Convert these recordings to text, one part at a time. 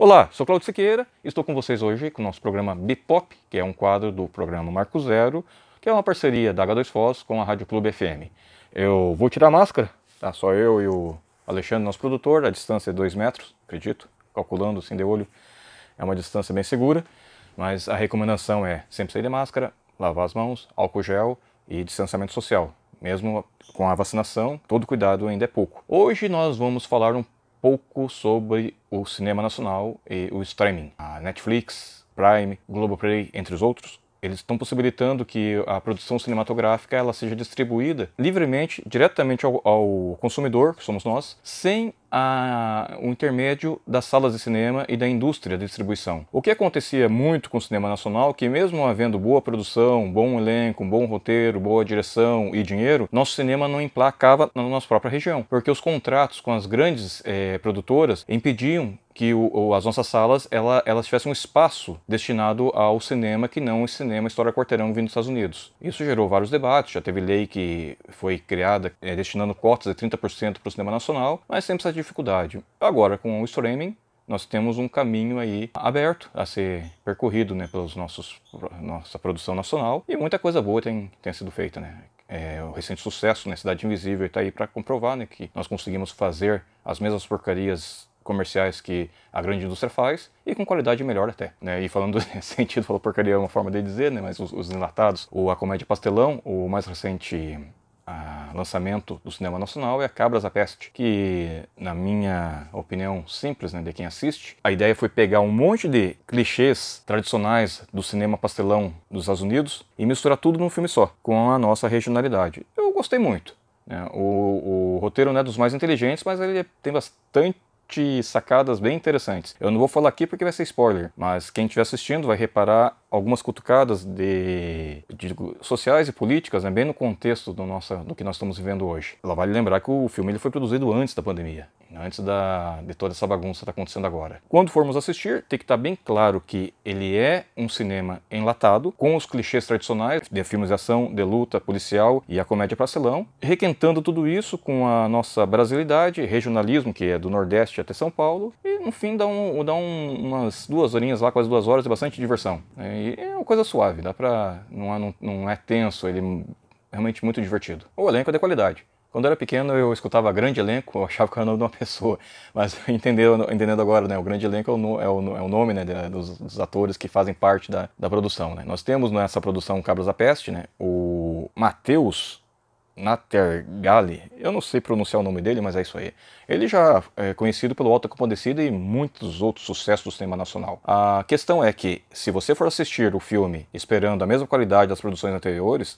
Olá, sou Claudio Siqueira e estou com vocês hoje com o nosso programa Bipop, que é um quadro do programa Marco Zero, que é uma parceria da H2 Foz com a Rádio Clube FM. Eu vou tirar a máscara, tá? Só eu e o Alexandre, nosso produtor, a distância é 2 metros, acredito, calculando assim de olho, é uma distância bem segura, mas a recomendação é sempre sair de máscara, lavar as mãos, álcool gel e distanciamento social. Mesmo com a vacinação, todo cuidado ainda é pouco. Hoje nós vamos falar um pouco sobre o cinema nacional e o streaming. A Netflix, Prime, Globoplay, entre os outros, eles estão possibilitando que a produção cinematográfica ela seja distribuída livremente, diretamente ao, ao consumidor, que somos nós, sem a, o intermédio das salas de cinema e da indústria de distribuição. O que acontecia muito com o cinema nacional, que mesmo havendo boa produção, bom elenco, bom roteiro, boa direção e dinheiro, nosso cinema não emplacava na nossa própria região, porque os contratos com as grandes eh, produtoras impediam que o, as nossas salas ela, elas tivessem um espaço destinado ao cinema que não o cinema história quarteirão vindo dos Estados Unidos. Isso gerou vários debates, já teve lei que foi criada eh, destinando cotas de 30% para o cinema nacional, mas sempre dificuldade. Agora, com o streaming, nós temos um caminho aí aberto a ser percorrido né, pelos nossos nossa produção nacional e muita coisa boa tem, tem sido feita né é, o recente sucesso na né, Cidade Invisível está aí para comprovar né, que nós conseguimos fazer as mesmas porcarias comerciais que a grande indústria faz e com qualidade melhor até. Né? E falando nesse sentido, falou porcaria é uma forma de dizer, né? mas os, os enlatados, ou a comédia pastelão, o mais recente a lançamento do cinema nacional é Cabras a Peste, que, na minha opinião simples, né, de quem assiste, a ideia foi pegar um monte de clichês tradicionais do cinema pastelão dos Estados Unidos e misturar tudo num filme só, com a nossa regionalidade. Eu gostei muito. Né? O, o roteiro não é dos mais inteligentes, mas ele tem bastante de sacadas bem interessantes. Eu não vou falar aqui porque vai ser spoiler, mas quem estiver assistindo vai reparar algumas cutucadas de, de, sociais e políticas, né, bem no contexto do, nossa, do que nós estamos vivendo hoje. Ela vale lembrar que o filme ele foi produzido antes da pandemia antes da, de toda essa bagunça que está acontecendo agora. Quando formos assistir, tem que estar tá bem claro que ele é um cinema enlatado, com os clichês tradicionais de filmes de ação, de luta, policial e a comédia pastelão, requentando tudo isso com a nossa brasilidade, regionalismo, que é do Nordeste até São Paulo, e no fim dá, um, dá um, umas duas horinhas lá, quase duas horas, de bastante diversão. É, e é uma coisa suave, dá pra. não é, não, não é tenso, ele é realmente muito divertido. O elenco é de qualidade. Quando eu era pequeno, eu escutava grande elenco, eu achava que era o nome de uma pessoa, mas entendendo, entendendo agora, né, o grande elenco é o, é o, é o nome né, dos, dos, atores que fazem parte da, da produção. Né? Nós temos nessa produção Cabras da Peste né, o Matheus Natergali, eu não sei pronunciar o nome dele, mas é isso aí. Ele já é conhecido pelo Alta Compadecida e muitos outros sucessos do cinema nacional. A questão é que, se você for assistir o filme esperando a mesma qualidade das produções anteriores,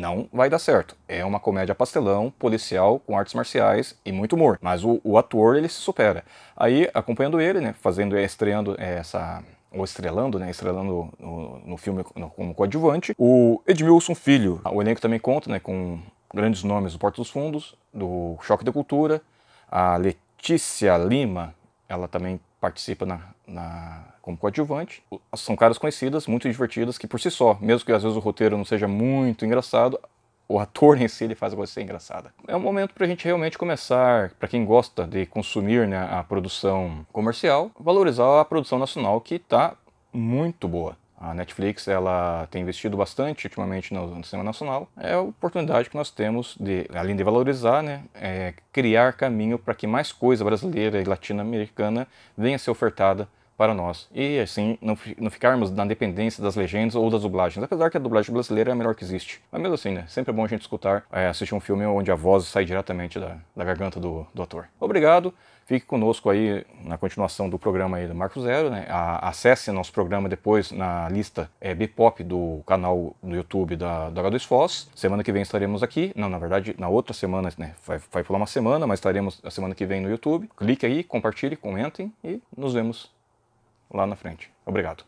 não vai dar certo. É uma comédia pastelão, policial, com artes marciais e muito humor. Mas o, o ator, ele se supera. Aí, acompanhando ele, né, fazendo, é, estreando é, essa ou estrelando, né, estrelando no, no filme como coadjuvante, o Edmilson Filho. O elenco também conta, né, com grandes nomes do Porto dos Fundos, do Choque da Cultura, a Letícia Lima, ela também participa na, na, como coadjuvante. São caras conhecidas, muito divertidas, que por si só, mesmo que às vezes o roteiro não seja muito engraçado, o ator em si ele faz a coisa ser engraçada. É um momento para a gente realmente começar, para quem gosta de consumir né, a produção comercial, valorizar a produção nacional que está muito boa. A Netflix ela tem investido bastante ultimamente no, cinema nacional. É a oportunidade que nós temos de, além de valorizar, né, é criar caminho para que mais coisa brasileira e latino-americana venha a ser ofertada para nós. E assim, não, não ficarmos na dependência das legendas ou das dublagens. Apesar que a dublagem brasileira é a melhor que existe. Mas mesmo assim, né? Sempre é bom a gente escutar, é, assistir um filme onde a voz sai diretamente da, da garganta do, do ator. Obrigado. Fique conosco aí na continuação do programa aí do Marco Zero, né? A, acesse nosso programa depois na lista é, Bpop do canal do YouTube da, da H2 Foz. Semana que vem estaremos aqui. Não, na verdade, na outra semana, né? Vai, vai pular uma semana, mas estaremos a semana que vem no YouTube. Clique aí, compartilhe, comentem e nos vemos lá na frente. Obrigado.